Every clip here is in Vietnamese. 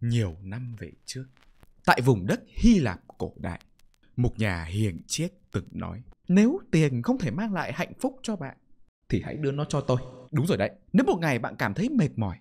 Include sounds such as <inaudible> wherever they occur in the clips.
nhiều năm về trước. Tại vùng đất Hy Lạp cổ đại, một nhà hiền triết từng nói, nếu tiền không thể mang lại hạnh phúc cho bạn, thì hãy đưa nó cho tôi. Đúng rồi đấy, nếu một ngày bạn cảm thấy mệt mỏi,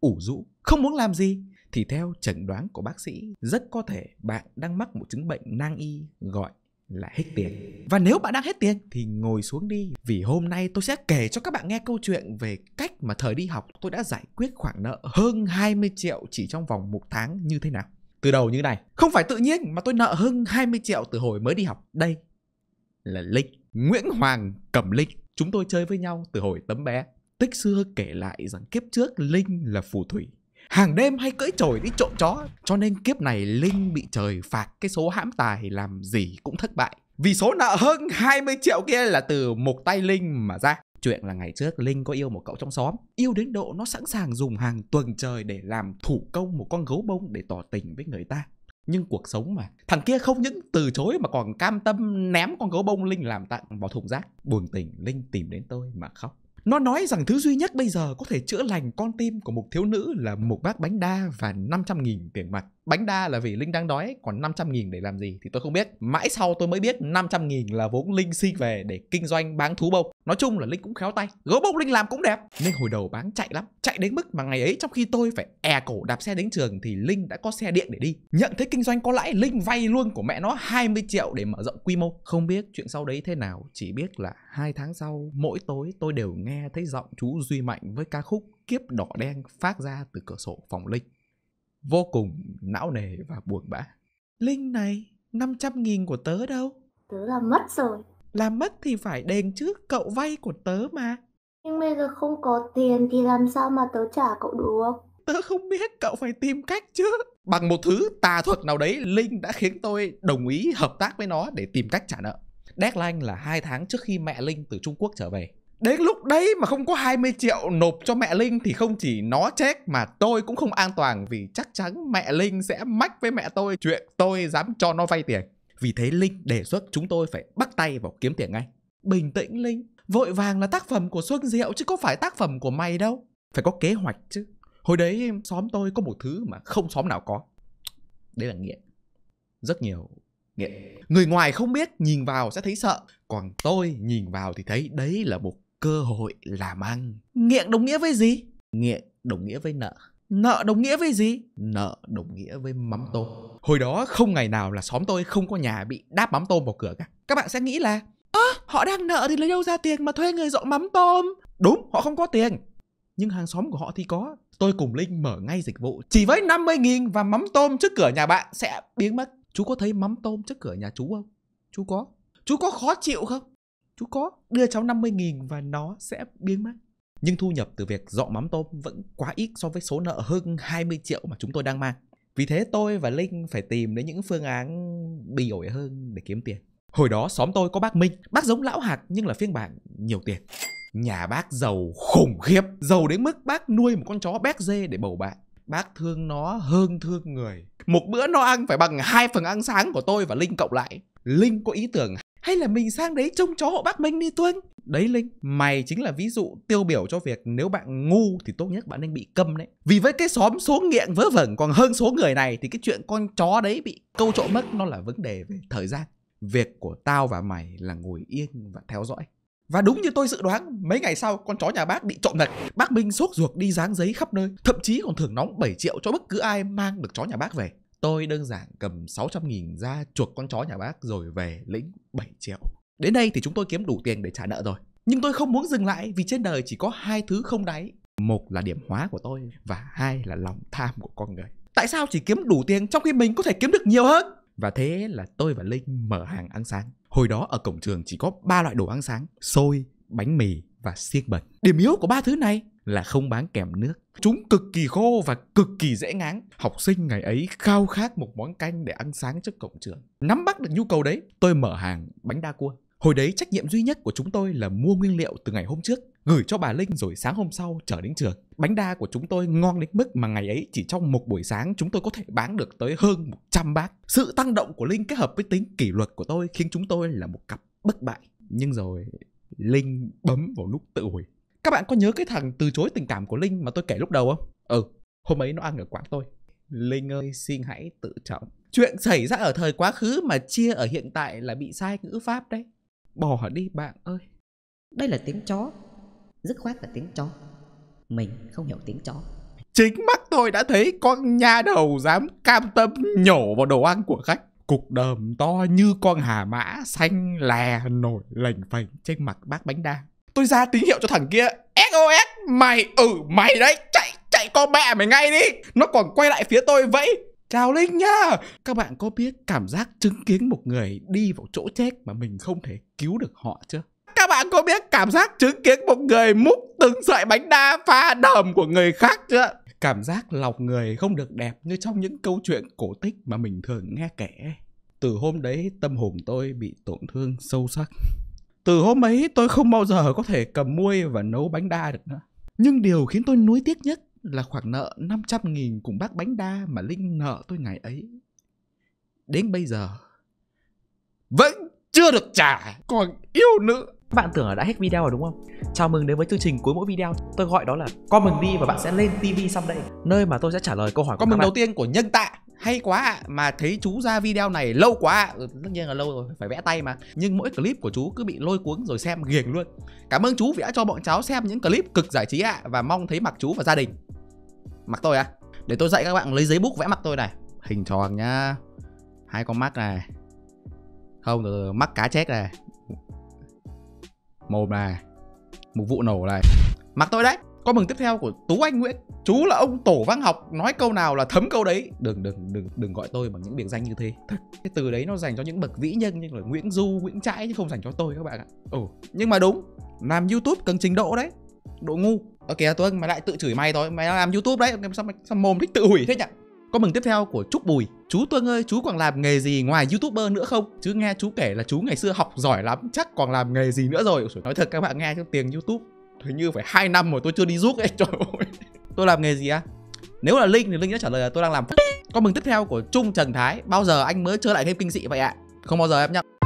ủ rũ, không muốn làm gì, thì theo chẩn đoán của bác sĩ, rất có thể bạn đang mắc một chứng bệnh nan y gọi là hết tiền và nếu bạn đang hết tiền thì ngồi xuống đi vì hôm nay tôi sẽ kể cho các bạn nghe câu chuyện về cách mà thời đi học tôi đã giải quyết khoản nợ hơn 20 triệu chỉ trong vòng một tháng như thế nào từ đầu như này không phải tự nhiên mà tôi nợ hơn 20 triệu từ hồi mới đi học đây là Linh Nguyễn Hoàng Cẩm Linh chúng tôi chơi với nhau từ hồi tấm bé tích xưa kể lại rằng kiếp trước Linh là phù thủy hàng đêm hay cưỡi chổi đi trộm chó cho nên kiếp này linh bị trời phạt cái số hãm tài làm gì cũng thất bại vì số nợ hơn 20 triệu kia là từ một tay linh mà ra Chuyện là ngày trước Linh có yêu một cậu trong xóm Yêu đến độ nó sẵn sàng dùng hàng tuần trời để làm thủ công một con gấu bông để tỏ tình với người ta nhưng cuộc sống mà thằng kia không những từ chối mà còn cam tâm ném con gấu bông linh làm tặng vào thùng rác buồn tình linh tìm đến tôi mà khóc nó nói rằng thứ duy nhất bây giờ có thể chữa lành con tim của một thiếu nữ là một bát bánh đa và 500.000 tiền mặt bánh đa là vì Linh đang đói còn 500 nghìn để làm gì thì tôi không biết. Mãi sau tôi mới biết 500 nghìn là vốn Linh xin về để kinh doanh bán thú bông. Nói chung là Linh cũng khéo tay, gấu bông Linh làm cũng đẹp. Nên hồi đầu bán chạy lắm, chạy đến mức mà ngày ấy trong khi tôi phải è e cổ đạp xe đến trường thì Linh đã có xe điện để đi. Nhận thấy kinh doanh có lãi, Linh vay luôn của mẹ nó 20 triệu để mở rộng quy mô. Không biết chuyện sau đấy thế nào, chỉ biết là hai tháng sau mỗi tối tôi đều nghe thấy giọng chú Duy Mạnh với ca khúc Kiếp đỏ đen phát ra từ cửa sổ phòng Linh vô cùng não nề và buồn bã. Linh này, 500 nghìn của tớ đâu? Tớ làm mất rồi. Làm mất thì phải đền trước cậu vay của tớ mà. Nhưng bây giờ không có tiền thì làm sao mà tớ trả cậu được? Tớ không biết, cậu phải tìm cách chứ. Bằng một thứ tà thuật nào đấy, Linh đã khiến tôi đồng ý hợp tác với nó để tìm cách trả nợ. Deadline là hai tháng trước khi mẹ Linh từ Trung Quốc trở về đến lúc đấy mà không có 20 triệu nộp cho mẹ Linh thì không chỉ nó chết mà tôi cũng không an toàn vì chắc chắn mẹ Linh sẽ mách với mẹ tôi chuyện tôi dám cho nó vay tiền. Vì thế Linh đề xuất chúng tôi phải bắt tay vào kiếm tiền ngay. Bình tĩnh Linh, vội vàng là tác phẩm của Xuân Diệu chứ có phải tác phẩm của mày đâu. Phải có kế hoạch chứ. Hồi đấy xóm tôi có một thứ mà không xóm nào có. Đấy là nghiện. Rất nhiều nghiện. Người ngoài không biết nhìn vào sẽ thấy sợ, còn tôi nhìn vào thì thấy đấy là một cơ hội làm ăn nghiện đồng nghĩa với gì nghiện đồng nghĩa với nợ nợ đồng nghĩa với gì nợ đồng nghĩa với mắm tôm hồi đó không ngày nào là xóm tôi không có nhà bị đáp mắm tôm vào cửa cả các bạn sẽ nghĩ là ơ à, họ đang nợ thì lấy đâu ra tiền mà thuê người dọn mắm tôm đúng họ không có tiền nhưng hàng xóm của họ thì có tôi cùng linh mở ngay dịch vụ chỉ với 50 nghìn và mắm tôm trước cửa nhà bạn sẽ biến mất chú có thấy mắm tôm trước cửa nhà chú không chú có chú có khó chịu không chú có đưa cháu 50 nghìn và nó sẽ biến mất. Nhưng thu nhập từ việc dọn mắm tôm vẫn quá ít so với số nợ hơn 20 triệu mà chúng tôi đang mang. Vì thế tôi và Linh phải tìm đến những phương án bị ổi hơn để kiếm tiền. Hồi đó xóm tôi có bác Minh, bác giống lão hạc nhưng là phiên bản nhiều tiền. Nhà bác giàu khủng khiếp, giàu đến mức bác nuôi một con chó bét dê để bầu bạn. Bác thương nó hơn thương người. Một bữa nó ăn phải bằng hai phần ăn sáng của tôi và Linh cộng lại. Linh có ý tưởng hay là mình sang đấy trông chó hộ bác Minh đi Tuân đấy linh mày chính là ví dụ tiêu biểu cho việc nếu bạn ngu thì tốt nhất bạn nên bị câm đấy vì với cái xóm số nghiện vớ vẩn còn hơn số người này thì cái chuyện con chó đấy bị câu trộm mất nó là vấn đề về thời gian việc của tao và mày là ngồi yên và theo dõi và đúng như tôi dự đoán, mấy ngày sau con chó nhà bác bị trộm thật. Bác Minh sốt ruột đi dáng giấy khắp nơi, thậm chí còn thưởng nóng 7 triệu cho bất cứ ai mang được chó nhà bác về. Tôi đơn giản cầm 600 nghìn ra chuộc con chó nhà bác rồi về lĩnh 7 triệu. Đến đây thì chúng tôi kiếm đủ tiền để trả nợ rồi. Nhưng tôi không muốn dừng lại vì trên đời chỉ có hai thứ không đáy. Một là điểm hóa của tôi và hai là lòng tham của con người. Tại sao chỉ kiếm đủ tiền trong khi mình có thể kiếm được nhiều hơn? Và thế là tôi và Linh mở hàng ăn sáng. Hồi đó ở cổng trường chỉ có ba loại đồ ăn sáng. Xôi, bánh mì và siết bẩn. Điểm yếu của ba thứ này là không bán kèm nước. Chúng cực kỳ khô và cực kỳ dễ ngán. Học sinh ngày ấy khao khát một món canh để ăn sáng trước cổng trường. Nắm bắt được nhu cầu đấy, tôi mở hàng bánh đa cua. Hồi đấy trách nhiệm duy nhất của chúng tôi là mua nguyên liệu từ ngày hôm trước, gửi cho bà Linh rồi sáng hôm sau trở đến trường. Bánh đa của chúng tôi ngon đến mức mà ngày ấy chỉ trong một buổi sáng chúng tôi có thể bán được tới hơn 100 bát. Sự tăng động của Linh kết hợp với tính kỷ luật của tôi khiến chúng tôi là một cặp bất bại. Nhưng rồi Linh bấm vào nút tự hủy. Các bạn có nhớ cái thằng từ chối tình cảm của Linh mà tôi kể lúc đầu không? Ừ, hôm ấy nó ăn ở quán tôi. Linh ơi, xin hãy tự trọng. Chuyện xảy ra ở thời quá khứ mà chia ở hiện tại là bị sai ngữ pháp đấy. Bỏ đi bạn ơi. Đây là tiếng chó. Dứt khoát là tiếng chó. Mình không hiểu tiếng chó. Chính mắt tôi đã thấy con nha đầu dám cam tâm nhổ vào đồ ăn của khách cục đờm to như con hà mã xanh lè nổi lềnh phềnh trên mặt bác bánh đa tôi ra tín hiệu cho thằng kia sos mày ừ mày đấy chạy chạy con mẹ mày ngay đi nó còn quay lại phía tôi vậy Chào Linh nhá Các bạn có biết cảm giác chứng kiến một người đi vào chỗ chết mà mình không thể cứu được họ chưa? Các bạn có biết cảm giác chứng kiến một người múc từng sợi bánh đa pha đờm của người khác chưa? cảm giác lọc người không được đẹp như trong những câu chuyện cổ tích mà mình thường nghe kể. Từ hôm đấy tâm hồn tôi bị tổn thương sâu sắc. Từ hôm ấy tôi không bao giờ có thể cầm muôi và nấu bánh đa được nữa. Nhưng điều khiến tôi nuối tiếc nhất là khoản nợ 500 nghìn cùng bác bánh đa mà Linh nợ tôi ngày ấy. Đến bây giờ, vẫn chưa được trả, còn yêu nữa. Bạn tưởng là đã hết video rồi đúng không? Chào mừng đến với chương trình cuối mỗi video Tôi gọi đó là comment đi và bạn sẽ lên TV đây Nơi mà tôi sẽ trả lời câu hỏi của Comment đầu tiên của nhân tạ hay quá ạ à, mà thấy chú ra video này lâu quá ạ à. tất nhiên là lâu rồi phải vẽ tay mà nhưng mỗi clip của chú cứ bị lôi cuống rồi xem ghiền luôn cảm ơn chú vì đã cho bọn cháu xem những clip cực giải trí ạ à, và mong thấy mặt chú và gia đình mặt tôi à để tôi dạy các bạn lấy giấy bút vẽ mặt tôi này hình tròn nhá hai con mắt này không rồi, mắt cá chép này một này một vụ nổ này mặc tôi đấy có mừng tiếp theo của tú anh nguyễn chú là ông tổ văn học nói câu nào là thấm câu đấy đừng đừng đừng đừng gọi tôi bằng những biệt danh như thế Thật, cái từ đấy nó dành cho những bậc vĩ nhân như là nguyễn du nguyễn trãi chứ không dành cho tôi các bạn ạ ồ ừ, nhưng mà đúng làm youtube cần trình độ đấy độ ngu ok kìa tuấn mày lại tự chửi mày thôi mày làm youtube đấy sao, mày, sao mồm thích tự hủy thế nhỉ mừng tiếp theo của Trúc Bùi Chú Tuân ơi, chú còn làm nghề gì ngoài youtuber nữa không? Chứ nghe chú kể là chú ngày xưa học giỏi lắm Chắc còn làm nghề gì nữa rồi Nói thật các bạn nghe trong tiền youtube Hình như phải hai năm rồi tôi chưa đi giúp ấy <laughs> Trời ơi Tôi làm nghề gì á? À? Nếu là Linh thì Linh đã trả lời là tôi đang làm mừng tiếp theo của Trung Trần Thái Bao giờ anh mới chơi lại game kinh dị vậy ạ? À? Không bao giờ em nhắc